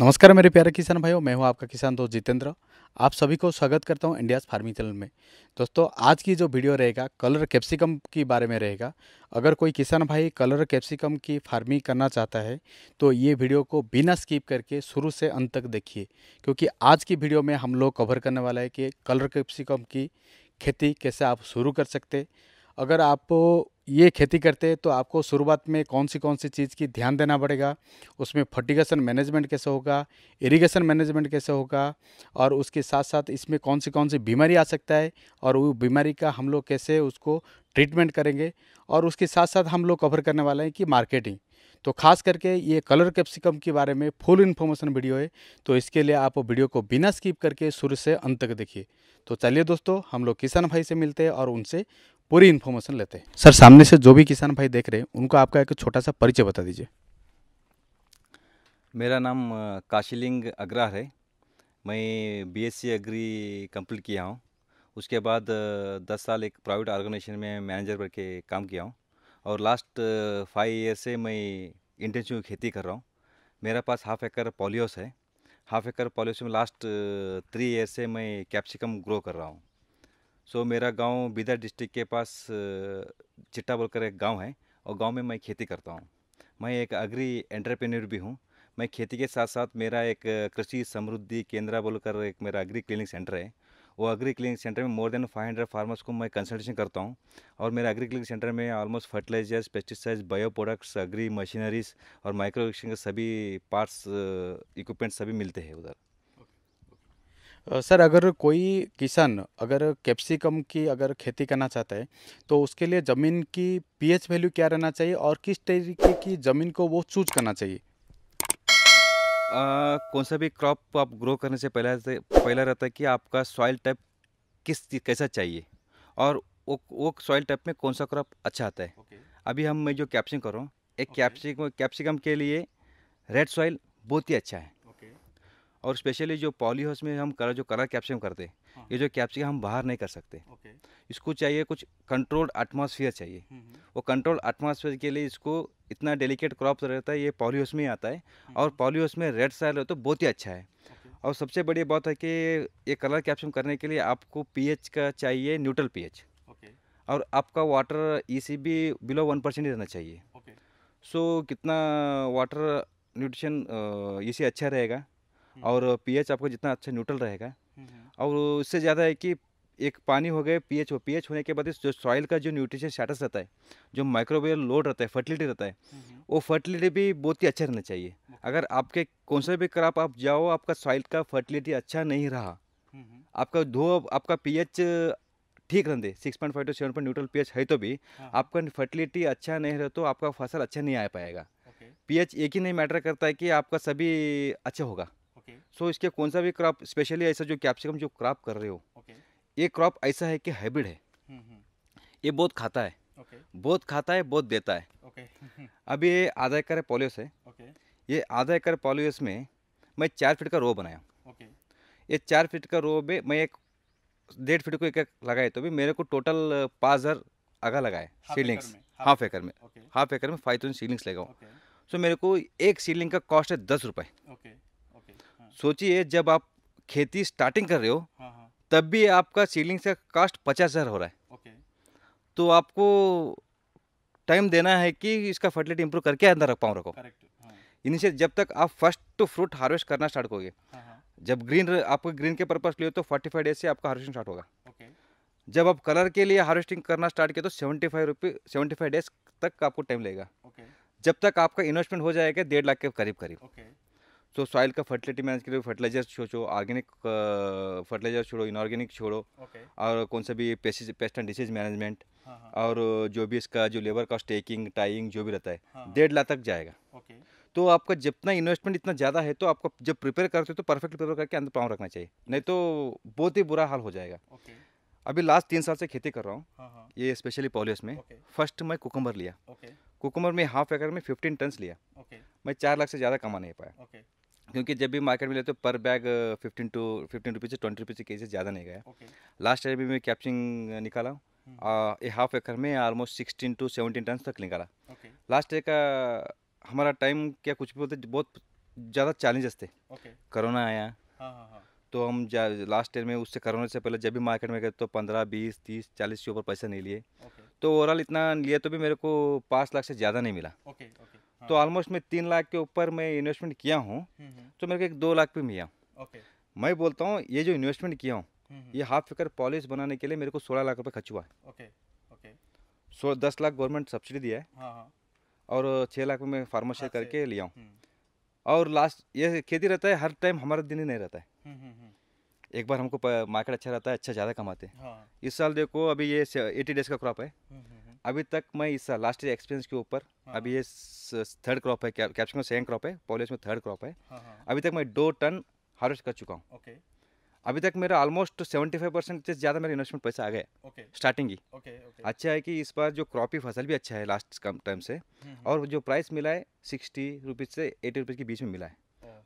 नमस्कार मेरे प्यारे किसान भाइयों मैं हूं आपका किसान दोस्त जितेंद्र आप सभी को स्वागत करता हूं इंडियाज फार्मिंग चैनल में दोस्तों आज की जो वीडियो रहेगा कलर कैप्सिकम के बारे में रहेगा अगर कोई किसान भाई कलर कैप्सिकम की फार्मिंग करना चाहता है तो ये वीडियो को बिना स्किप करके शुरू से अंत तक देखिए क्योंकि आज की वीडियो में हम लोग कवर करने वाला है कि कलर कैप्सिकम की खेती कैसे आप शुरू कर सकते अगर आप ये खेती करते हैं तो आपको शुरुआत में कौन सी कौन सी चीज़ की ध्यान देना पड़ेगा उसमें फर्टिगेशन मैनेजमेंट कैसे होगा इरिगेशन मैनेजमेंट कैसे होगा और उसके साथ साथ इसमें कौन सी कौन सी बीमारी आ सकता है और वो बीमारी का हम लोग कैसे उसको ट्रीटमेंट करेंगे और उसके साथ साथ हम लोग कवर करने वाले हैं कि मार्केटिंग तो खास करके ये कलर कैप्सिकम के बारे में फुल इन्फॉर्मेशन वीडियो है तो इसके लिए आप वीडियो को बिना स्किप करके शुरू से अंत तक देखिए तो चलिए दोस्तों हम लोग किसान भाई से मिलते हैं और उनसे पूरी इन्फॉर्मेशन लेते हैं सर सामने से जो भी किसान भाई देख रहे हैं उनको आपका एक छोटा सा परिचय बता दीजिए मेरा नाम काशीलिंग अग्रह है मैं बीएससी एग्री कंप्लीट किया हूँ उसके बाद दस साल एक प्राइवेट ऑर्गेनाइजेशन में मैनेजर बन के काम किया हूँ और लास्ट फाइव ईयर से मैं इंटेंसिव खेती कर रहा हूँ मेरा पास हाफ एकड़ पॉलियोस है हाफ एकड़ पॉलियोस में लास्ट थ्री ईयर से मैं कैप्सिकम ग्रो कर रहा हूँ सो मेरा गांव बिदर डिस्ट्रिक्ट के पास चिट्टा बोलकर एक गांव है और गांव में मैं खेती करता हूँ मैं एक अग्री एंटरप्रेन्योर भी हूँ मैं खेती के साथ साथ मेरा एक कृषि समृद्धि केंद्र बोलकर एक मेरा अग्री क्लिनिक सेंटर है वो अग्री क्लिनिक सेंटर में मोर देन 500 फार्मर्स को मैं कंसल्टेशन करता हूँ और मेरे अग्री क्लिनिक सेंटर में almost fertilisers pesticides bio products agri machineries और माइक्रोवेक्शन के सभी पार्ट्स इक्विपमेंट्स सभी मिलते हैं उधर सर अगर कोई किसान अगर कैप्सिकम की अगर खेती करना चाहता है तो उसके लिए ज़मीन की पीएच वैल्यू क्या रहना चाहिए और किस तरीके की ज़मीन को वो चूज करना चाहिए आ, कौन सा भी क्रॉप आप ग्रो करने से पहला से पहला रहता है कि आपका सॉइल टाइप किस कैसा चाहिए और वो वो सॉइल टाइप में कौन सा क्रॉप अच्छा आता है okay. अभी हम मैं जो कैप्सिकम कर रहा हूँ एक okay. कैप्सिकम कैप्सिकम के लिए रेड सॉइल बहुत ही अच्छा है और स्पेशली जो पॉली हाउस में हम कलर जो कलर कैप्सिकम करते हैं हाँ। ये जो कैप्सिकम हम बाहर नहीं कर सकते इसको चाहिए कुछ कंट्रोल्ड एटमॉस्फेयर चाहिए हम्म, हम्म। वो कंट्रोल्ड एटमॉस्फेयर के लिए इसको इतना डेलिकेट क्रॉप रहता है ये पॉली हाउस में ही आता है हम्म, और पॉली हाउस में रेड साइल हो तो बहुत ही अच्छा है और सबसे बड़ी बात है कि ये कलर कैप्सियम करने के लिए आपको पी का चाहिए न्यूट्रल पी और आपका वाटर ई भी बिलो वन परसेंट रहना चाहिए सो कितना वाटर न्यूट्रिशन ई सी अच्छा रहेगा हम्म। और पीएच आपको जितना अच्छा न्यूट्रल रहेगा हम्म, हम्म। और उससे ज़्यादा है कि एक पानी हो गए पीएच हो पीएच होने के बाद इस जो सॉइल का जो न्यूट्रिशन स्टेटस रहता है जो माइक्रोबियल लोड रहता है फर्टिलिटी रहता है वो फर्टिलिटी भी बहुत ही अच्छा रहना चाहिए अगर आपके कौन सा भी क्रॉप आप जाओ आपका सॉइल का फर्टिलिटी अच्छा नहीं रहा आपका धो आपका पीएच ठीक रहने six point five to seven point neutral pH है तो भी हाँ, हाँ। आपका फर्टिलिटी अच्छा नहीं रहे तो आपका फसल अच्छा नहीं आ पाएगा पीएच एक ही नहीं मैटर करता है कि आपका सभी अच्छा होगा सो so, इसके कौन सा भी क्रॉप स्पेशली ऐसा जो कैप्सिकम जो क्रॉप कर रहे हो okay. ये क्रॉप ऐसा है कि हाइब्रिड है हम्म, हम्म। ये बहुत खाता है okay. बहुत खाता है बहुत देता है okay. अभी ये आधा एकड़ पॉलियस है okay. ये आधा एकड़ पॉलियस में मैं चार फीट का रो बनाया okay. ये चार फीट का रो में मैं एक डेढ़ फीट को एक एक लगाए तो भी मेरे को टोटल पाँच हज़ार आगा लगाए सीलिंग्स हाफ एकड़ में हाफ एकड़ में फाइव थाउजेंड सीलिंग्स लगाऊँ सो मेरे को एक सीलिंग का कॉस्ट है दस रुपये सोचिए जब आप खेती स्टार्टिंग कर रहे हो हाँ, हाँ। तब भी आपका सीलिंग से कास्ट पचास हज़ार हो रहा है ओके तो आपको टाइम देना है कि इसका फर्टिलिटी इंप्रूव करके अंदर रख पाऊँ रखो हाँ। इनिशियल जब तक आप फर्स्ट टू फ्रूट हार्वेस्ट करना स्टार्ट करोगे हाँ, जब ग्रीन आपको ग्रीन के पर्पज लिए तो फोर्टी फाइव डेज से आपका हार्वेस्टिंग स्टार्ट होगा ओके जब आप कलर के लिए हार्वेस्टिंग करना स्टार्ट किया तो seventy five rupee seventy five days तक आपको टाइम लगेगा जब तक आपका इन्वेस्टमेंट हो जाएगा डेढ़ लाख के करीब करीब तो सॉइल का फर्टिलिटी मैनेज करो फर्टिलाइजर छोड़ो ऑर्गेनिक फर्टिलाइजर छोड़ो इनऑर्गेनिक छोड़ो okay. और कौन सा भी पेस्ट एंड डिसीज मैनेजमेंट और जो भी इसका जो लेबर का टेकिंग टाइंग जो भी रहता है हाँ, हाँ। डेढ़ लाख तक जाएगा okay. तो आपका जितना इन्वेस्टमेंट इतना ज़्यादा है तो आपको जब प्रिपेयर करते हो तो परफेक्ट प्रिपेयर करके अंदर पाँव रखना चाहिए नहीं तो बहुत ही बुरा हाल हो जाएगा अभी लास्ट तीन साल से खेती कर रहा हूँ हाँ, हाँ. ये स्पेशली पॉलिस में फर्स्ट मैं कुकुम्बर लिया कुकुम्बर में हाफ एकड़ में फिफ्टीन टन लिया मैं चार लाख से ज़्यादा कमा नहीं पाया क्योंकि जब भी मार्केट में लेते तो पर bag fifteen to fifteen rupees से ट्वेंटी रुपीज़ के केसेस ज़्यादा नहीं गया okay. लास्ट ईयर भी मैं कैप्चिंग निकाला हम्म। ये हाफ एकर में almost sixteen to seventeen ton तक निकाला okay. लास्ट ईयर का हमारा टाइम क्या कुछ भी बोलते बहुत ज़्यादा चैलेंजेस थे okay. आया हाँ हाँ हाँ। तो हम लास्ट ईयर में उससे कोरोना से पहले जब भी मार्केट में गए तो पंद्रह बीस तीस चालीस के ऊपर पैसे नहीं लिए तो ओवरऑल इतना लिए तो भी मेरे को पाँच लाख से ज़्यादा नहीं मिला तो ऑलमोस्ट हाँ। मैं तीन लाख के ऊपर मैं इन्वेस्टमेंट किया हूँ हम्म, हम्म। तो मेरे को एक दो लाख पे मिला मैं बोलता हूँ ये जो इन्वेस्टमेंट किया हूँ हम्म, ये हाफ फिकर पॉलिस बनाने के लिए मेरे को सोलह लाख रुपये खर्च हुआ है सो दस लाख गवर्नमेंट सब्सिडी दिया है हाँ, हाँ। और छः लाख में मैं अच्छा, करके लिया हूँ और लास्ट ये खेती रहता है हर टाइम हमारा दिन ही नहीं रहता है एक बार हमको मार्केट अच्छा रहता है अच्छा ज़्यादा कमाते हैं इस साल देखो अभी ये एटी डेज का क्रॉप है अभी तक मैं इस लास्ट ईयर एक्सपीरियंस के ऊपर हाँ। अभी ये थर्ड क्रॉप है कैप्सिकम सेकंड क्रॉप है पॉलिश में थर्ड क्रॉप है हाँ, हाँ। अभी तक मैं दो टन हार्वेस्ट कर चुका हूँ अभी तक मेरा ऑलमोस्ट सेवेंटी फाइव परसेंट से ज़्यादा मेरा इन्वेस्टमेंट पैसा आ गया okay. स्टार्टिंग ही okay, अच्छा है कि इस बार जो क्रॉप की फसल भी अच्छा है लास्ट कम टाइम से हम्म, हम्म। और जो प्राइस मिला है सिक्सटी रुपीज़ से एटी रुपीज़ के बीच में मिला है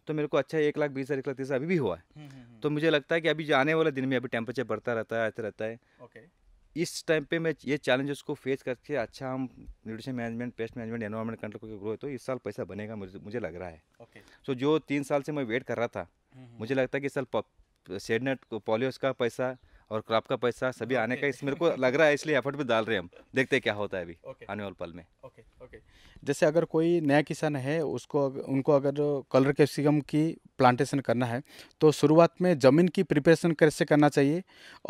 तो मेरे को अच्छा है एक लाख बीस हज़ार एक लाख तीस अभी भी हुआ है हम्म, तो मुझे लगता है कि अभी जो आने वाले दिन में अभी टेम्परेचर बढ़ता रहता है ऐसे रहता है इस टाइम पे मैं ये चैलेंजेस को फेस करके अच्छा हम nutrition management pest management environment control करके ग्रो है तो इस साल पैसा बनेगा मुझे मुझे लग रहा है ओके okay. सो so, जो तीन साल से मैं वेट कर रहा था हम्म, हम्म, मुझे हम्म। लगता है कि इस साल सेडनेट पोलियोस का पैसा और क्रॉप का पैसा सभी आने का इस मेरे को लग रहा है इसलिए एफर्ट भी डाल रहे हैं हम देखते हैं क्या होता है अभी आने वाले पल में ओके ओके जैसे अगर कोई नया किसान है उसको उनको अगर कलर कैप्सिकम की प्लांटेशन करना है तो शुरुआत में ज़मीन की प्रिपरेशन कैसे करना चाहिए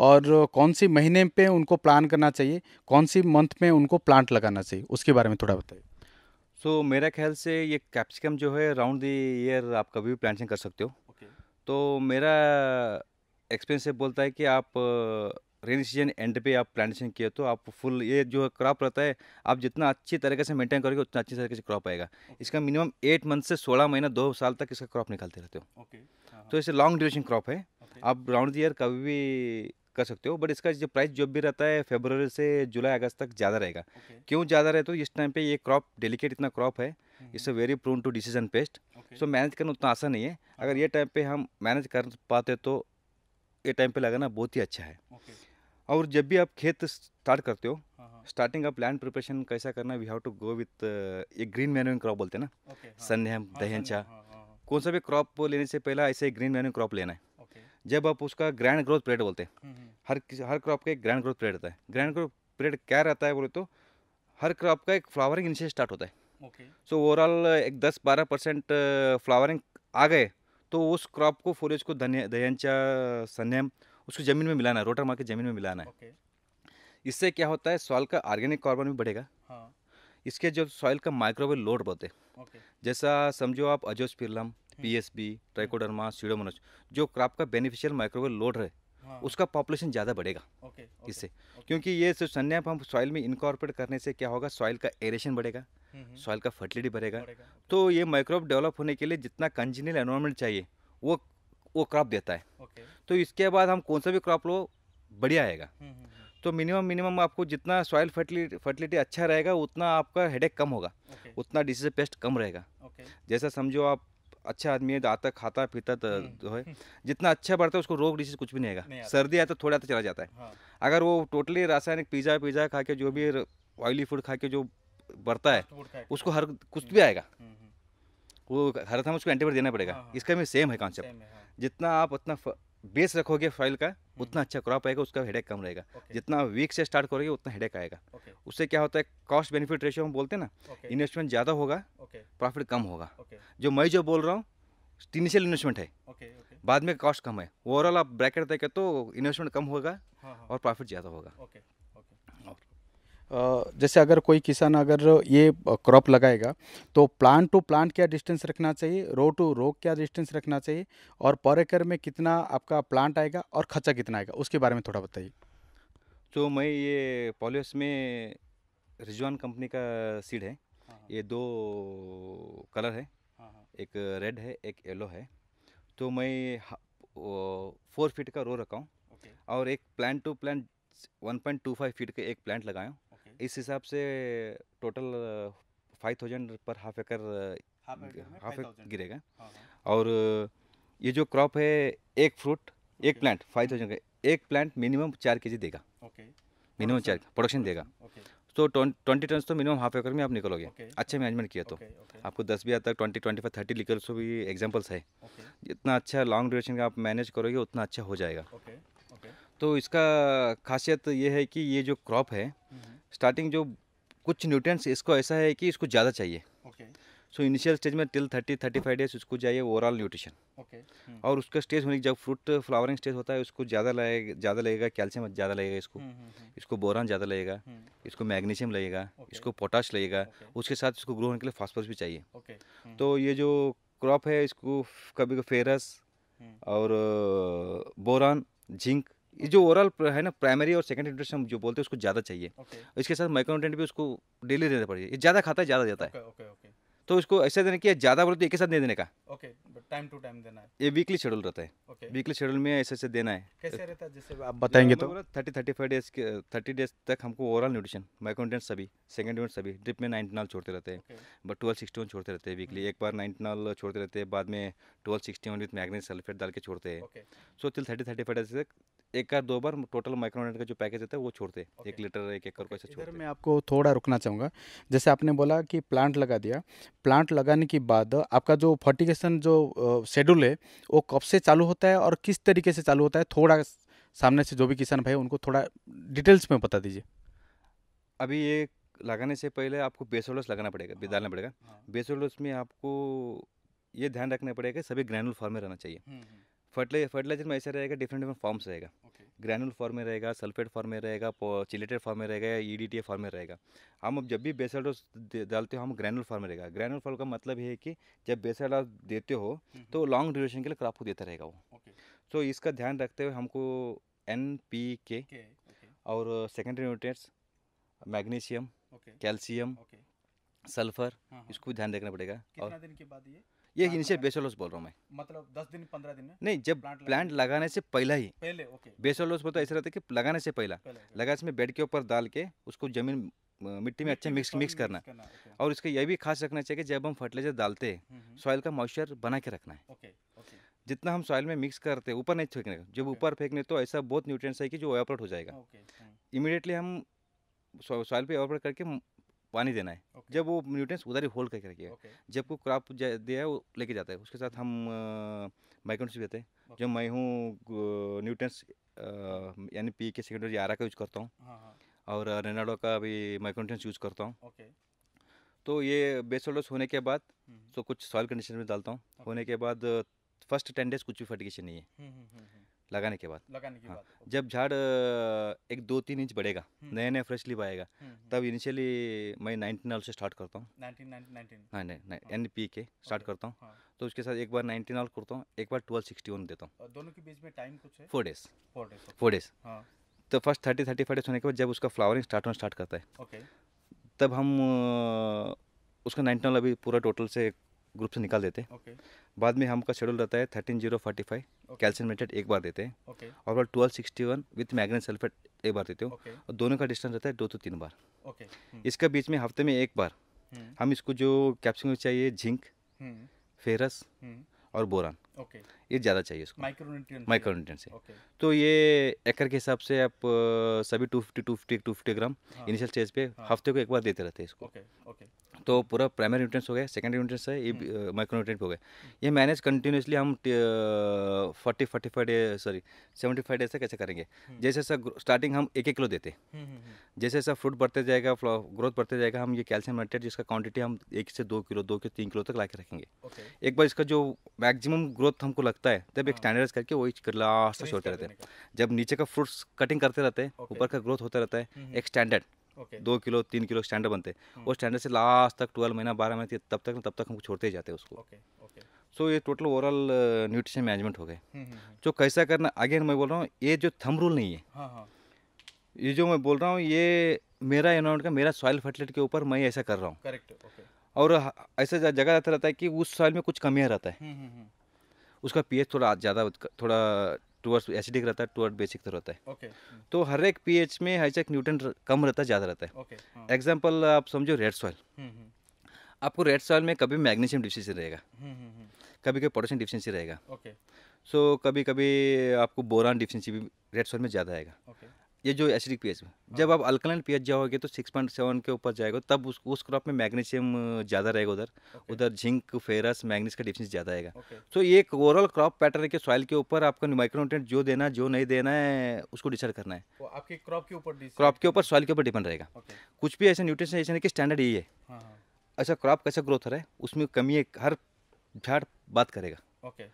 और कौन सी महीने पे उनको प्लान करना चाहिए कौन सी मंथ में उनको प्लांट लगाना चाहिए उसके बारे में थोड़ा बताइए सो so, ख्याल से ये कैप्सिकम जो है राउंड द ईयर आप कभी भी प्लांटिंग कर सकते हो okay. तो मेरा एक्सपीरियंस से बोलता है कि आप रेनी सीजन एंड पे आप प्लांटेशन किए तो आप फुल ये जो क्रॉप रहता है आप जितना अच्छी तरीके से मेंटेन करोगे उतना अच्छी तरीके से क्रॉप आएगा इसका मिनिमम एट मंथ से सोलह महीना दो साल तक इसका क्रॉप निकालते रहते हो okay, हाँ, हाँ। तो इसे लॉन्ग ड्यूरेशन क्रॉप है okay. आप राउंड द ईयर कभी भी कर सकते हो बट इसका जो प्राइस जो भी रहता है फेबर से जुलाई अगस्त तक ज़्यादा रहेगा okay. क्यों ज़्यादा रहे तो इस टाइम पे ये क्रॉप डेलिकेट इतना क्रॉप है हम्म। It's very prone to disease pest so manage करना उतना आसान नहीं है हाँ, अगर ये टाइम पे हम मैनेज कर पाते तो ये टाइम पे लगाना बहुत ही अच्छा है okay. और जब भी आप खेत स्टार्ट करते हो हाँ, हाँ। स्टार्टिंग आप लैंड प्रिपरेशन कैसा करना we have to go with एक ग्रीन मैन्यूइंग क्रॉप बोलते हैं ना okay, हाँ, सन्हम हाँ, दहनचा कौन सा भी क्रॉप लेने से पहला ऐसे ग्रीन मैन्यूइंग क्रॉप लेना है okay. जब आप उसका ग्रैंड ग्रोथ पीरियड बोलते हैं हम्म, हम्म। हर हर क्रॉप का एक ग्रैंड ग्रोथ पीरियड होता है ग्रैंड ग्रोथ पीरियड क्या रहता है बोले तो हर क्रॉप का एक फ्लावरिंग इनसे स्टार्ट होता है सो ओवरऑल एक दस बारह परसेंट फ्लावरिंग uh, आ गए तो उस क्रॉप को फोरेज को दयांचा सन्यम उसको ज़मीन में मिलाना है रोटर मार के ज़मीन में मिलाना है इससे क्या होता है सॉइल का ऑर्गेनिक कार्बन भी बढ़ेगा हाँ। इसके जो सॉइल का माइक्रोवेव लोड बढ़ते जैसा समझो आप अजोस्पिरलम हम्म। पी एस बी हम्म। ट्राइकोडरमा सीडोमोनस जो क्रॉप का बेनिफिशियल माइक्रोवेव लोड है हाँ। उसका पॉपुलेशन ज़्यादा बढ़ेगा ओके, ओके, इससे ओके। क्योंकि ये सन्या हम सॉइल में इनकॉर्पोरेट करने से क्या होगा सॉइल का एरेशन बढ़ेगा सॉइल हम्म, हम्म। का फर्टिलिटी बढ़ेगा तो ये माइक्रोब डेवलप होने के लिए जितना कंजीनियल एनवायरमेंट चाहिए वो वो क्रॉप देता है तो इसके बाद हम कौन सा भी क्रॉप लो बढ़िया आएगा हम्म, तो मिनिमम मिनिमम आपको जितना सॉइल फर्टिलिटी फर्टिलिटी अच्छा रहेगा उतना आपका हेडेक कम होगा okay. उतना डिसीज पेस्ट कम रहेगा okay. जैसा समझो आप अच्छा आदमी है तो आता खाता पीता तो, हम्म। तो है जितना अच्छा बढ़ता है उसको रोग डिसीज कुछ भी नहीं आएगा सर्दी आता तो थोड़ा आता तो चला जाता है हाँ। अगर वो टोटली रासायनिक पिज्ज़ा पिज्ज़ा खा के जो भी ऑयली फूड खा के जो बढ़ता है उसको हर कुछ भी आएगा हम्म, हम्म। वो हर था उसको एंटीबायोटिक देना पड़ेगा हाँ, हाँ। इसका भी सेम है कॉन्सेप्ट जितना आप उतना बेस रखोगे फाइल का हम्म। उतना अच्छा क्रॉप आएगा उसका हेडेक कम रहेगा okay. जितना वीक से स्टार्ट करोगे उतना हेडेक आएगा okay. उससे क्या होता है कॉस्ट बेनिफिट रेशियो हम बोलते हैं ना okay. इन्वेस्टमेंट ज़्यादा होगा प्रॉफिट कम होगा जो मैं जो बोल रहा हूँ इनिशियल इन्वेस्टमेंट है बाद में कॉस्ट कम है ओवरऑल आप ब्रैकेट देखें तो इन्वेस्टमेंट कम होगा हाँ, हाँ। और प्रॉफिट ज़्यादा होगा जैसे अगर कोई किसान अगर ये क्रॉप लगाएगा तो प्लांट टू प्लांट क्या डिस्टेंस रखना चाहिए रो टू रो क्या डिस्टेंस रखना चाहिए और पर एकड़ में कितना आपका प्लांट आएगा और खर्चा कितना आएगा उसके बारे में थोड़ा बताइए तो मैं ये पॉलिस में रिजवान कंपनी का सीड है हाँ, हाँ। ये दो हाँ, कलर है एक रेड है एक येलो है तो मैं फोर फीट का रो रखा हूँ और एक प्लांट टू प्लांट 1.25 फीट का एक प्लांट लगाया इस हिसाब से टोटल फाइव थाउजेंड पर हाफ एकर हाफ एकर गिरेगा हाँ, हाँ। और ये जो क्रॉप है एक फ्रूट एक प्लांट फाइव थाउजेंड का एक प्लांट मिनिमम चार के जी देगा मिनिमम चार प्रोडक्शन देगा तो ट्वेंटी टन तो मिनिमम हाफ एकड़ में आप निकलोगे अच्छे मैनेजमेंट किया तो आपको दस बीस आता ट्वेंटी ट्वेंटी फाइव थर्टी लीकर भी एग्जाम्पल्स है जितना अच्छा लॉन्ग ड्यूरेशन का आप मैनेज करोगे उतना अच्छा हो जाएगा तो इसका खासियत ये है कि ये जो क्रॉप है हम्म, हम्म। स्टार्टिंग जो कुछ न्यूट्रंस इसको ऐसा है कि इसको ज़्यादा चाहिए ओके सो इनिशियल स्टेज में till thirty thirty five days उसको चाहिए ओवरऑल न्यूट्रिशन ओके और उसका स्टेज होने जब फ्रूट फ्लावरिंग स्टेज होता है उसको ज़्यादा लगेगा ज़्यादा लगेगा कैल्शियम ज़्यादा लगेगा इसको hmm, hmm, hmm. इसको बोरान ज़्यादा लगेगा इसको मैग्नीशियम लगेगा इसको पोटाश लगेगा उसके साथ इसको ग्रो होने के लिए फॉस्फोरस भी चाहिए तो ये जो क्रॉप है इसको कभी फेरस और बोरान uh, जिंक ये जो ओवरऑल है ना प्राइमरी और सेकेंड न्यूट्रिशन हम जो बोलते हैं उसको ज़्यादा चाहिए okay. इसके साथ माइक्रोन्यूट्रेंट भी उसको डेली देना पड़ेगा ये ज़्यादा खाता है ज़्यादा जाता है okay, okay, okay. तो उसको ऐसा देना कि ज़्यादा बोलते तो एक साथ नहीं देने का ओके टाइम टू टाइम देना है ये वीकली शेड्यूल रहता है वीकली शेड्यूल में ऐसे ऐसे देना है कैसे रहता है जैसे आप बताएंगे तो thirty thirty five days thirty days तक हमको ओवरऑल न्यूट्रिशन माइक्रोन्यूट्रेंट सभी सेकेंड यूनिट सभी ड्रिप में नाइन नाइनटीनॉल छोड़ते रहते हैं बट ट्वेल्व सिक्सटी छोड़ते रहते हैं वीकली hmm. एक बार नाइन नाइनटीनॉल छोड़ते रहते हैं बाद में twelve sixty one with magnesium sulphate डाल के छोड़ते हैं so till thirty thirty five days तक एक कर दो बार टोटल माइक्रोनेट का जो पैकेज होता है वो छोड़ते हैं okay. एक लीटर एक एकड़ को ऐसा छोड़ते मैं आपको थोड़ा रुकना चाहूँगा जैसे आपने बोला कि प्लांट लगा दिया प्लांट लगाने के बाद आपका जो फर्टिगेशन जो शेड्यूल है वो कब से चालू होता है और किस तरीके से चालू होता है थोड़ा सामने से जो भी किसान भाई उनको थोड़ा डिटेल्स में बता दीजिए अभी ये लगाने से पहले आपको बेसोलोस लगाना पड़ेगा हाँ, डालना पड़ेगा बेसोलोस हाँ। में आपको ये ध्यान रखना पड़ेगा सभी ग्रैनुल फॉर्म में रहना चाहिए हम्म, हम्म। फर्टिलाइजर फर्टिलाइजर में ऐसा रहेगा डिफरेंट डिफरेंट फॉर्म्स रहेगा ग्रैनुलर फॉर्म में रहेगा सल्फेट फॉर्म में रहेगा चिलेटेड फॉर्म में रहेगा या ई e फॉर्म में रहेगा हम अब जब भी बेसल डोज डालते हो हम ग्रैनुलर फॉर्म में रहेगा ग्रैनुलर फॉर्म का मतलब ये है कि जब बेसल डोज देते हो हम्म, तो लॉन्ग हम्म। ड्यूरेशन के लिए क्रॉप को देता रहेगा वो सो so, इसका ध्यान रखते हुए हमको एन पी के और secondary nutrients magnesium calcium sulphur इसको भी ध्यान रखना पड़ेगा और दिन के बाद ये ये इनिशियल बेसोलोस बोल रहा हूँ मैं मतलब दस दिन पंद्रह दिन में नहीं जब प्लांट, प्लांट लगाने से पहला ही पहले ओके बेसोलोस बोलता तो ऐसा रहता है कि लगाने से पहला लगा इसमें बेड के ऊपर डाल के उसको जमीन मिट्टी में अच्छे मिक्स मिक्स करना और इसका यह भी खास रखना चाहिए कि जब हम फर्टिलाइजर डालते हैं सॉइल हम्म, हम्म। का मॉइस्चर बना के रखना है जितना हम सॉइल में मिक्स करते हैं ऊपर नहीं फेंकने जब ऊपर फेंकने तो ऐसा बहुत न्यूट्रिएंट्स है कि जो एवापोरेट हो जाएगा इमिडिएटली हम्म। हम सॉइल पे एवापोरेट करके पानी देना है okay. जब वो न्यूट्रेंस उधर ही होल्ड करके रखिए okay. जब को क्रॉप दिया है वो लेके जाता है उसके साथ हम माइक्रोन्स भी देते हैं okay. जब मैं हूँ न्यूट्रेंस यानी पी के सेकेंडरी आरा का यूज करता हूँ हाँ, हाँ। और रेनाडो का भी माइक्रोन्यूट्रेंस यूज करता हूँ तो ये बेसोलोस होने के बाद हम्म। तो कुछ सॉइल कंडीशन में डालता हूँ होने के बाद फर्स्ट टेन डेज कुछ भी फर्टिकेशन नहीं है हम्म, हम्म, लगाने के बाद लगाने के हाँ, बाद जब झाड़ एक दो तीन इंच बढ़ेगा नया नया फ्रेश लीफ आएगा तब इनिशियली मैं नाइनटीन ऑल से स्टार्ट करता हूँ हाँ नहीं एन पी के स्टार्ट करता हूँ हाँ। तो उसके साथ एक बार नाइनटीन ऑल करता हूँ एक बार ट्वेल्व सिक्सटी वन देता हूँ दोनों के बीच में टाइम कुछ है four days four days four days तो first thirty thirty five days होने के बाद जब उसका फ्लावरिंग स्टार्ट होना स्टार्ट करता है तब हम उसका नाइनटीन अभी पूरा टोटल से ग्रुप से निकाल देते हैं okay. बाद में हमका शेड्यूल रहता है thirteen zero forty five calcium कैल्शियमेटेड एक बार देते हैं okay. और बाद twelve sixty one with magnet sulphate एक बार देते हो okay. और दोनों का डिस्टेंस रहता है दो तो तीन बार okay. हम्म। इसके बीच में हफ्ते में एक बार हम्म। हम इसको जो कैप्सिंग चाहिए झिंक फेरस हम्म। और बोरान okay. ये ज़्यादा चाहिए इसको माइक्रोन्यूट्रिएंट से okay. तो ये एकर के हिसाब से आप सभी two fifty two fifty two fifty gram initial हाँ। स्टेज पे हाँ। हफ्ते को एक बार देते रहते हैं इसको ओके ओके तो पूरा प्राइमरी न्यूट्रेंस हो गया सेकेंडरी न्यूट्रेंस है ये माइक्रो हम्म। न्यूट्रेंट हो गए ये मैनेज कंटिन्यूसली हम forty forty five day sorry seventy five days से कैसे करेंगे हम्म। जैसे जैसा स्टार्टिंग हम एक एक किलो देते हम्म, जैसे जैसा फ्रूट बढ़ते जाएगा ग्रोथ बढ़ते जाएगा हम ये कैल्शियम नाइट्रेट जिसका क्वांटिटी हम एक से दो किलो दो के तीन किलो तक ला के रखेंगे एक बार इसका जो मैक्सिमम ग्रोथ हमको लगता है तब एक स्टैंडर्डाइज हाँ। करके वही लास्ट छोड़ते रहते हैं जब नीचे का फ्रूट्स कटिंग करते रहते हैं ऊपर का ग्रोथ होता रहता है एक स्टैंडर्ड okay. दो किलो तीन किलो स्टैंडर्ड बनते हैं और हम्म। स्टैंडर्ड से लास्ट तक ट्वेल्व महीना बारह महीने तब तक तब तक हम छोड़ते ही जाते हैं उसको सो ये टोटल ओवरऑल न्यूट्रिशन मैनेजमेंट हो गए हम्म, हम्म, जो कैसा करना अगेन मैं बोल रहा हूँ ये जो थम रूल नहीं है हाँ, हाँ। ये जो मैं बोल रहा हूँ ये मेरा एनवायरमेंट का मेरा सॉइल फर्टिलिटी के ऊपर मैं ऐसा कर रहा हूँ करेक्ट और ऐसा जगह रहता रहता है कि उस सॉइल में कुछ कमियाँ रहता है उसका पीएच थोड़ा ज़्यादा थोड़ा टुवर्ड्स एसिडिक रहता है टुवर्ड बेसिक तो रहता है ओके हम्म। तो हर एक पीएच में हाइचेक न्यूट्रन कम रहता है ज़्यादा रहता है एग्जाम्पल okay. हाँ। आप समझो रेड सॉइल हम्म, हम्म। आपको रेड सॉइल में कभी मैग्नीशियम डिफिशेंसी रहेगा कभी कभी पोटेशियम डिफिशेंसी रहेगा सो कभी कभी आपको बोरान डिफिशेंसी भी रेड सॉइल में ज़्यादा आएगा ये जो एसिडिक पीएच में जब हाँ। आप अल्कलाइन पीएच जाओगे तो सिक्स पॉइंट सेवन के ऊपर जाएगा तब उस उस क्रॉप में मैग्नीशियम ज़्यादा रहेगा उधर okay. उधर झिंक फेरस मैग्नीस का डिफिशेंस ज़्यादा आएगा तो okay. so, ये एक ओवरऑल क्रॉप पैटर्न के सॉइल के ऊपर आपको माइक्रोन्यूट्रेंट जो देना जो नहीं देना है उसको डिसाइड करना है तो आपके क्रॉप के ऊपर क्रॉप के ऊपर सॉइल के ऊपर डिपेंड रहेगा कुछ भी ऐसा न्यूट्रिशन ऐसा नहीं कि स्टैंडर्ड यही है हाँ, हाँ। अच्छा क्रॉप कैसा ग्रोथ रहा है उसमें कमी है हर झाड़ बात करेगा ओके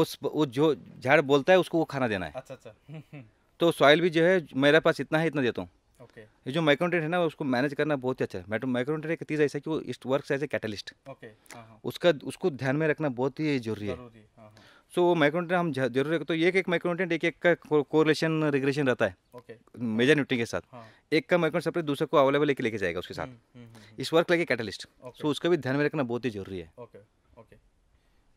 उस वो जो झाड़ बोलता है उसको वो खाना देना है अच्छा अच्छा तो सॉइल भी जो है मेरे पास इतना है इतना देता हूँ ओके okay. जो माइक्रोन्टेट है ना उसको मैनेज करना बहुत ही अच्छा है मैडम माइक्रोन्टेट एक चीज़ ऐसा कि वो इस्ट work as a catalyst okay उसका उसको ध्यान में रखना बहुत ही जरूरी है सो uh-huh. वो माइक्रोन्टेट हम जरूर तो एक एक माइक्रोन्टेट एक एक का कोरिलेशन रिग्रेशन रहता है okay. मेजर न्यूट्री के साथ हाँ. एक का माइक्रोन सेपरेट दूसरे को अवेलेबल लेके लेके जाएगा उसके साथ हम्म, हम्म, हम्म, इस वर्क लेके कैटलिस्ट सो उसका भी ध्यान में रखना बहुत ही जरूरी है ओके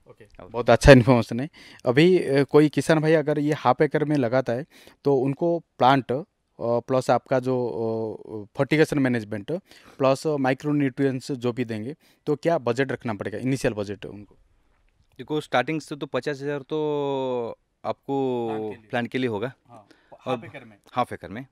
ओके बहुत अच्छा इन्फॉर्मेशन है अभी कोई किसान भाई अगर ये हाफ एकड़ में लगाता है तो उनको प्लांट प्लस आपका जो fertigation management plus micro nutrients जो भी देंगे तो क्या बजट रखना पड़ेगा इनिशियल बजट उनको देखो स्टार्टिंग से तो पचास हज़ार तो आपको प्लान के लिए होगा हाँ, हाफ एकड़ में हाफ एकड़ में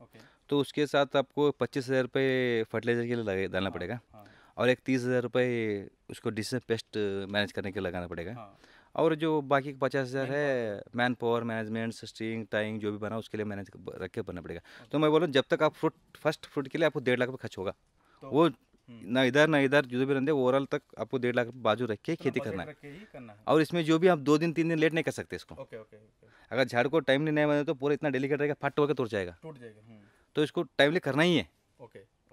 तो उसके साथ आपको पच्चीस हज़ार रुपये फर्टिलाइजर के लिए डालना हाँ, पड़ेगा हाँ, हाँ. और एक तीस हज़ार रुपये उसको डिस पेस्ट मैनेज करने के लगाना पड़ेगा हाँ। और जो बाकी पचास हज़ार है man power management string tying जो भी बना उसके लिए मैनेज रख के बनना पड़ेगा अच्छा। तो मैं बोलूँ जब तक आप फ्रूट फर्स्ट फ्रूट के लिए आपको डेढ़ लाख रुपये खर्च होगा तो वो हम्म। ना इधर ना इधर जो भी रहते ओवरऑल तक आपको डेढ़ लाख बाजू रख के खेती करना है और इसमें जो भी आप दो दिन तीन दिन लेट नहीं कर सकते इसको अगर झाड़ को टाइमली नहीं बने तो पूरा इतना डेलीकेट रहेगा फट होकर टूट जाएगा हम्म। तो इसको टाइमली करना ही है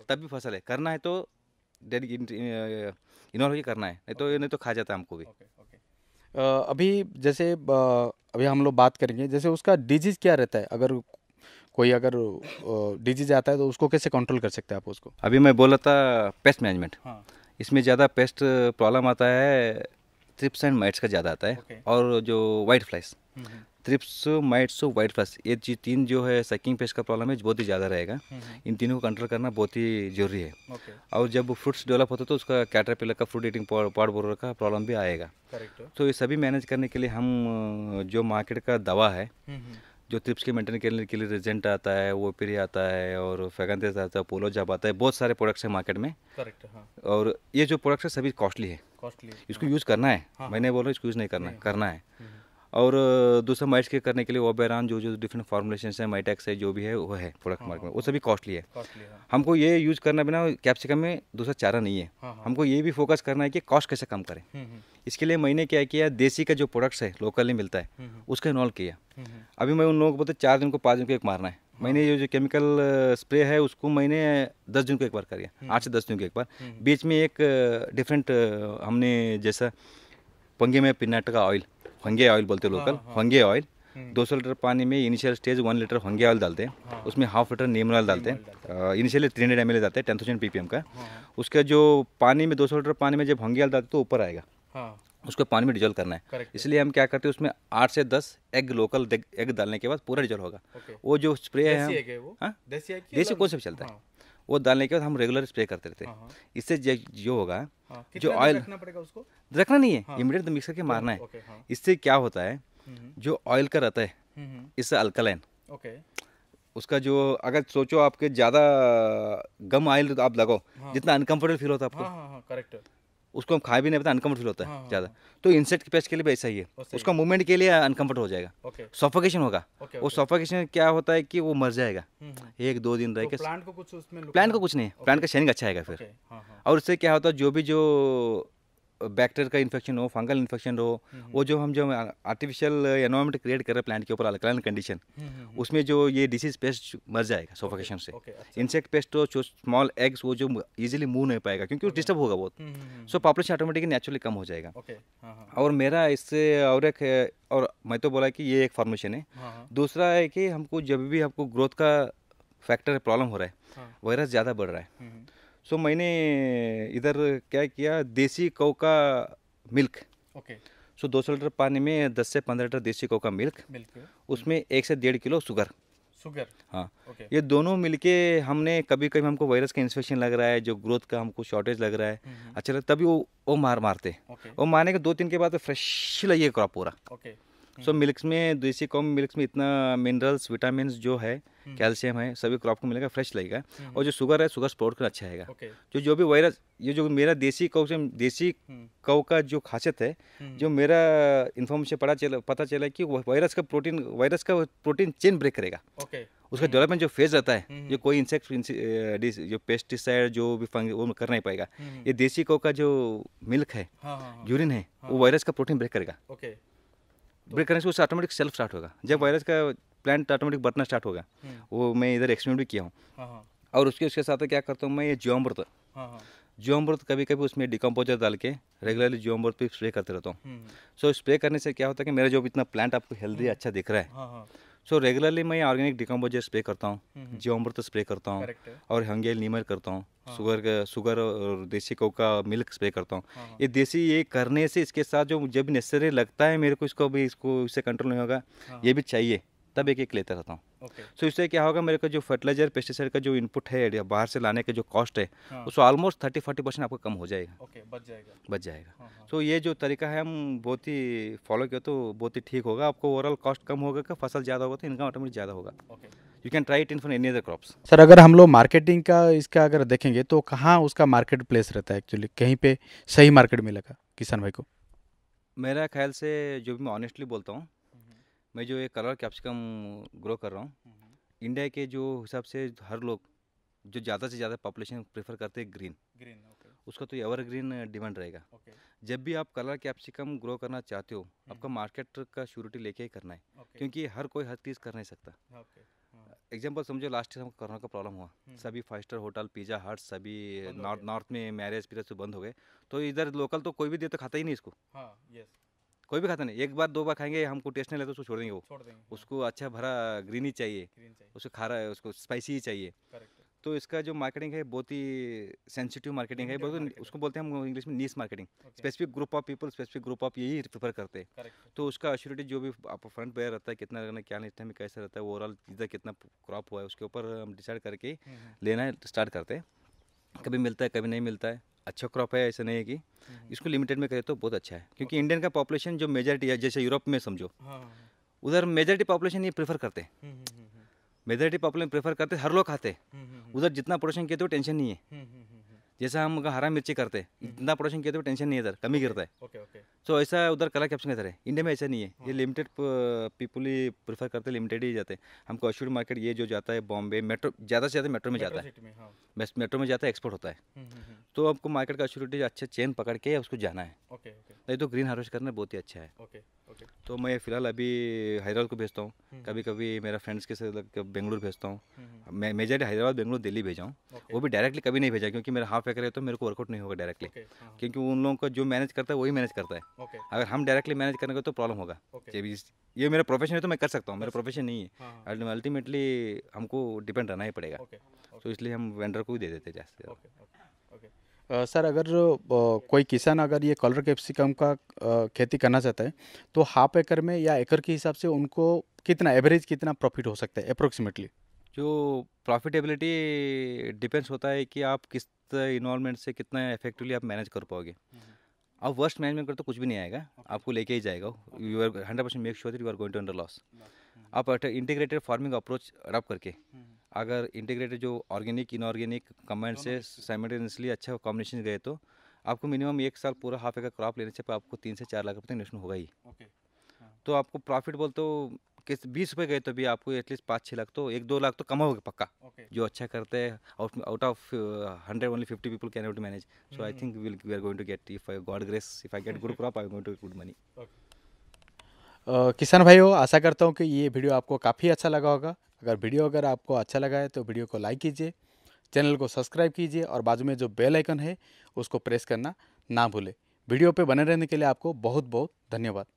तब भी फसल है करना है तो इन्वॉल्व ही करना है नहीं तो नहीं तो खा जाता हमको भी अभी जैसे अभी हम लोग बात करेंगे जैसे उसका डिजीज़ क्या रहता है अगर कोई अगर डिजीज़ आता है तो उसको कैसे कंट्रोल कर सकते हैं आप उसको अभी मैं बोला था पेस्ट मैनेजमेंट हाँ। इसमें ज़्यादा पेस्ट प्रॉब्लम आता है ट्रिप्स एंड माइट्स का ज़्यादा आता है और जो white flies thrips mites white flies ये चीज तीन जो है सकिंग पेस्ट का प्रॉब्लम है बहुत ही ज़्यादा रहेगा हम्म, हम्म। इन तीनों को कंट्रोल करना बहुत ही जरूरी है और जब फ्रूट्स डेवलप होता है तो उसका कैटरपिलर का फ्रूट ईटिंग पॉड बोर का प्रॉब्लम भी आएगा तो ये सभी मैनेज करने के लिए हम जो मार्केट का दवा है हम्म, जो ट्रिप्स के मेंटेन करने के लिए रिजेंट आता है वो पेरी आता है और फैगनदेस आता है पोलो जब आता है बहुत सारे प्रोडक्ट्स हैं मार्केट में करेक्ट हाँ और ये जो प्रोडक्ट्स है सभी कॉस्टली है कॉस्टली इसको यूज़ हाँ। करना है हाँ, मैंने हाँ। बोला इसको यूज़ नहीं करना करना है और दूसरा माइट्स के करने के लिए ओबेरान जो जो डिफरेंट फार्मुलेशन है माइटेक्स है जो भी है वो है प्रोडक्ट मार्केट में वो सभी कॉस्टली है हाँ। हमको ये यूज़ करना बिना कैप्सिकम में दूसरा चारा नहीं है हाँ, हाँ। हमको ये भी फोकस करना है कि कॉस्ट कैसे कम करें हम्म, हम्म। इसके लिए मैंने क्या किया देसी का जो प्रोडक्ट्स है लोकली मिलता है हम्म, उसका इन्वॉल्व किया अभी मैं उन लोगों को बोलते चार दिन को पाँच दिन को एक मारना है मैंने ये जो केमिकल स्प्रे है उसको मैंने दस दिन को एक बार कर दिया आठ से दस दिन को एक बार बीच में एक डिफरेंट हमने जैसा पंगे में पिनाट का ऑयल होंगे ऑयल बोलते हैं लोकल होंगे ऑयल दो सौ लीटर पानी में इनिशियल स्टेज वन लीटर होंगे ऑयल डालते हैं हाँ। उसमें हाफ लीटर नीम ऑयल डालते हैं initially three hundred M L जाते हैं टेन थाउजेंड पी का हाँ, हाँ। उसका जो पानी में दो सौ लीटर पानी में जब होंगे ऑयल डालते तो ऊपर आएगा हाँ। उसको पानी में डिजोल्व करना है इसलिए हम क्या करते हैं उसमें आठ से दस एग लोकल एग डालने के बाद पूरा डिजोल्व होगा वो जो स्प्रे है देसी कौन से चलता है वो डालने के बाद हम रेगुलर स्प्रे करते रहते हाँ, हाँ। इससे जो होगा हाँ, जो ऑयल रखना नहीं है इमीडिएट मिक्स तो करके मारना है इससे क्या होता है हम्म, हम्म। जो ऑयल का रहता है हम्म, इससे अल्कलाइन ओके उसका जो अगर सोचो आपके ज़्यादा गम ऑयल आप लगाओ हाँ, जितना अनकंफर्टेबल फील होता है आपको हाँ, हाँ, हाँ, करेक्ट उसको हम खा भी नहीं पता अनकम्फर्ट फील होता है हाँ, हाँ ज़्यादा हाँ। तो इंसेक्ट के पेस्ट के लिए भी ऐसा ही है उसका मूवमेंट के लिए अनकम्फर्ट हो जाएगा सोफोकेशन होगा वो सोफोकेशन क्या होता है कि वो मर जाएगा हम्म, हम्म। एक दो दिन रह तो के प्लांट को कुछ उसमें प्लांट को कुछ नहीं प्लांट का शेनिंग अच्छा आएगा फिर हाँ, और उससे क्या होता है जो भी जो बैक्टेरिया का इन्फेक्शन हो फंगल इन्फेक्शन हो वो जो हम जो आर्टिफिशियल एनवायरमेंट क्रिएट कर रहे हैं प्लांट के ऊपर अलकलाइन कंडीशन उसमें जो ये डिसीज पेस्ट मर जाएगा सोफोकेशन से इंसेक्ट पेस्ट हो जो स्मॉल एग्स वो जो इजिली मूव नहीं पाएगा क्योंकि डिस्टर्ब होगा बहुत सो पॉपुलेशन ऑटोमेटिकली नेचुरली कम हो जाएगा हाँ, हाँ। और मेरा इससे और एक और मैं तो बोला कि ये एक फॉर्मेशन है हाँ, दूसरा है कि हमको जब भी हमको ग्रोथ का फैक्टर प्रॉब्लम हो रहा है वायरस ज़्यादा बढ़ रहा है सो so, मैंने इधर क्या किया देसी कौ का मिल्क ओके सो दो सौ लीटर पानी में दस से पंद्रह लीटर देसी कौ का मिल्क मिल्क उसमें एक से डेढ़ किलो शुगर शुगर हाँ okay. ये दोनों मिलके हमने कभी कभी हमको वायरस का इन्फेक्शन लग रहा है जो ग्रोथ का हमको शॉर्टेज लग रहा है हम्म, हम्म। अच्छा लग तभी वो वो मार मारते okay. वो मारने के दो तीन के बाद तो फ्रेश लगे क्रॉप पूरा ओके okay. सो so, हम्म। मिल्क में देसी कॉम मिल्क में इतना मिनरल्स विटामिन जो है हम्म। कैल्शियम है सभी क्रॉप को मिलेगा फ्रेश लगेगा हम्म। और जो शुगर है शुगर स्पोर्ट का अच्छा है जो जो भी वायरस ये जो मेरा देसी कौ से देसी हम्म। कौ का जो खासियत है जो मेरा इन्फॉर्मेशन पता चला पता चला कि वायरस का प्रोटीन वायरस का प्रोटीन चेन ब्रेक करेगा उसका डेवलपमेंट जो फेज रहता है जो कोई इंसेक्ट जो पेस्टिसाइड जो भी फंग वो कर नहीं पाएगा ये देसी कौ का जो मिल्क है यूरिन हाँ, हाँ, हाँ। है वो वायरस का प्रोटीन ब्रेक करेगा ब्रेक करने से उससे ऑटोमेटिक सेल्फ स्टार्ट होगा जब वायरस का प्लांट ऑटोमेटिक बढ़ना स्टार्ट होगा वो मैं इधर एक्सपेरिमेंट भी किया हूँ हाँ, हाँ। और उसके उसके साथ क्या करता हूँ मैं ये जीवामृत हाँ, जीवामृत कभी कभी उसमें डिकम्पोजर डाल के रेगुलरली जीवामृत पे स्प्रे करते रहता हूँ सो हम्म। स्प्रे करने से क्या होता है कि मेरा जो इतना प्लांट आपको हेल्दी हम्म। अच्छा दिख रहा है सो रेगुलरली मैं ऑर्गेनिक डिकम्पोजर स्प्रे करता हूँ हम्म, जीवामृत स्प्रे करता हूँ और हंगेल नीमर करता हूँ शुगर का शुगर और देसी को का मिल्क स्प्रे करता हूँ ये देसी ये करने से इसके साथ जो जब नेसेसरी लगता है मेरे को इसको भी इसको इससे कंट्रोल नहीं होगा ये भी चाहिए तब एक एक लेता रहता हूँ सो okay. so, इससे क्या होगा मेरे को जो फर्टिलाइजर पेस्टिसाइड का जो इनपुट है या बाहर से लाने का जो कॉस्ट है हाँ। उसको ऑलमोस्ट थर्टी फोर्टी परसेंट आपका कम हो जाएगा ओके okay, बच जाएगा बच जाएगा सो हाँ, हाँ। so, ये जो तरीका है हम बहुत ही फॉलो किया तो बहुत ही ठीक होगा आपको ओवरऑल कॉस्ट कम होगा का फसल ज़्यादा होगा तो इनकम ऑटोमेटिक ज़्यादा होगा you can try it in for any other crops sir अगर हम लोग मार्केटिंग का इसका अगर देखेंगे तो कहाँ उसका मार्केट प्लेस रहता है एक्चुअली कहीं पर सही मार्केट मिलेगा किसान भाई को मेरा ख्याल से जो भी मैं ऑनेस्टली बोलता हूँ मैं जो ये कलर कैप्सिकम ग्रो कर रहा हूँ हम्म। इंडिया के जो हिसाब से हर लोग जो ज़्यादा से ज़्यादा पॉपुलेशन प्रेफर करते हैं ग्रीन ग्रीन ओके उसका तो एवर ग्रीन डिमांड रहेगा ओके जब भी आप कलर कैप्सिकम ग्रो करना चाहते हो हम्म। आपका मार्केट का श्योरिटी लेके ही करना है क्योंकि हर कोई हर चीज़ कर नहीं सकता एग्जाम्पल हाँ। समझो लास्ट ईयर कोरोना का प्रॉब्लम हुआ हम्म। सभी five star hotel pizza hut सभी नॉर्थ नॉर्थ में मैरिज पीरियड बंद हो गए तो इधर लोकल तो कोई भी दे तो खाता ही नहीं इसको हाँ यस कोई भी खाता नहीं एक बार दो बार खाएंगे हमको टेस्ट नहीं लगता उसको छोड़ देंगे वो छोड़ देंगे हाँ। उसको अच्छा भरा ग्रीन ही चाहिए उसको खा रहा है उसको स्पाइसी ही चाहिए तो इसका जो मार्केटिंग है बहुत ही सेंसिटिव मार्केटिंग है उसको बोलते हैं हम इंग्लिश में niche marketing specific group of people specific group of यही प्रेफर करते हैं तो उसका अश्योरिटी जो भी आप फ्रंट पेयर रहता है कितना रहना क्या नहीं में कैसे रहता है ओवरऑल इधर कितना क्रॉप हुआ है उसके ऊपर हम डिसाइड करके हम्म, हम्म। लेना स्टार्ट करते हैं कभी मिलता है कभी नहीं मिलता है अच्छा क्रॉप है ऐसा नहीं है कि हम्म। इसको लिमिटेड में करें तो बहुत अच्छा है क्योंकि इंडियन का पॉपुलेशन जो मेजोरिटी है जैसे यूरोप में समझो हाँ। उधर मेजोरिटी पॉपुलेशन ये प्रेफर करते हैं मेजोरिटी पॉपुलेशन प्रेफर करते हर लोग खाते हम्म, हम्म, उधर जितना प्रोडक्शन किए तो टेंशन नहीं है जैसा हम हरा मिर्ची करते हम्म। इतना प्रोडक्शन किया तो टेंशन नहीं है सर कमी गिरता है सो ऐसा उधर कला कैप्शन का सर है इंडिया में ऐसा नहीं है ये लिमिटेड हाँ। पीपल ही प्रीफर करते लिमिटेड ही जाते हैं हमको अश्यूर मार्केट ये जो जाता है बॉम्बे मेट्रो ज़्यादा से ज़्यादा मेट्रो में जाता है मेट्रो हाँ। में जाता है एक्सपोर्ट होता है हम्म, हम्म, तो आपको मार्केट का अश्योरिटी अच्छे चेन पकड़ के उसको जाना है नहीं तो ग्रीन हार्वेस्ट करना बहुत ही अच्छा है तो मैं फ़िलहाल अभी हैदराबाद को भेजता हूँ हम्म। कभी कभी मेरा फ्रेंड्स के साथ बेंगलुरु भेजता हूँ हम्म, हम्म। मैं मेजर हैदराबाद बेंगलुरु दिल्ली भेजा हूँ वो भी डायरेक्टली कभी नहीं भेजा क्योंकि मेरा हाफ एकर है तो मेरे को वर्कआउट नहीं होगा डायरेक्टली हाँ, हाँ। क्योंकि उन लोगों का जो मैनेज करता है वही मैनेज करता है अगर हम डायरेक्टली मैनेज करेंगे तो प्रॉब्लम होगा ये मेरा प्रोफेशन है तो मैं कर सकता हूँ मेरा प्रोफेशन नहीं है अल्टीमेटली हाँ, हमको डिपेंड रहना ही पड़ेगा तो इसलिए हम वेंडर को ही दे देते हैं सर अगर कोई किसान अगर ये कलर कैप्सिकम का खेती करना चाहता है तो हाफ एकड़ में या एकड़ के हिसाब से उनको कितना एवरेज कितना प्रॉफिट हो सकता है अप्रोक्सीमेटली जो प्रॉफिटेबिलिटी डिपेंड्स होता है कि आप किस इन्वॉलमेंट से कितना इफेक्टिवली आप मैनेज कर पाओगे आप वर्स्ट मैनेजमेंट करते तो कुछ भी नहीं आएगा आपको लेके ही जाएगा you are hundred percent make sure you are going to under loss आप इंटीग्रेटेड फार्मिंग अप्रोच अडॉप्ट करके हम्म। अगर इंटीग्रेटेड जो ऑर्गेनिक इनऑर्गेनिक कम्बाइंड से साइमटेनियसली अच्छा कॉम्बिनेशन गए तो आपको मिनिमम एक साल पूरा हाफ एकड़ क्रॉप लेने से आपको तीन से चार लाख रुपये तक इन्वेस्टमेंट होगा ही हाँ। तो आपको प्रॉफिट बोलते तो किस बीस रुपये गए तो भी आपको एटलीस्ट पाँच छः लाख तो एक दो लाख तो कम होगा पक्का okay. जो अच्छा करते हैं out out of hundred only fifty people can to manage so I think we are going to get if I God grace if I get good crop I going to good money किसान भाइयों आशा करता हूँ कि ये video आपको काफ़ी अच्छा लगा होगा अगर वीडियो अगर आपको अच्छा लगा है तो वीडियो को लाइक कीजिए चैनल को सब्सक्राइब कीजिए और बाजू में जो बेल आइकन है उसको प्रेस करना ना भूलें वीडियो पे बने रहने के लिए आपको बहुत बहुत धन्यवाद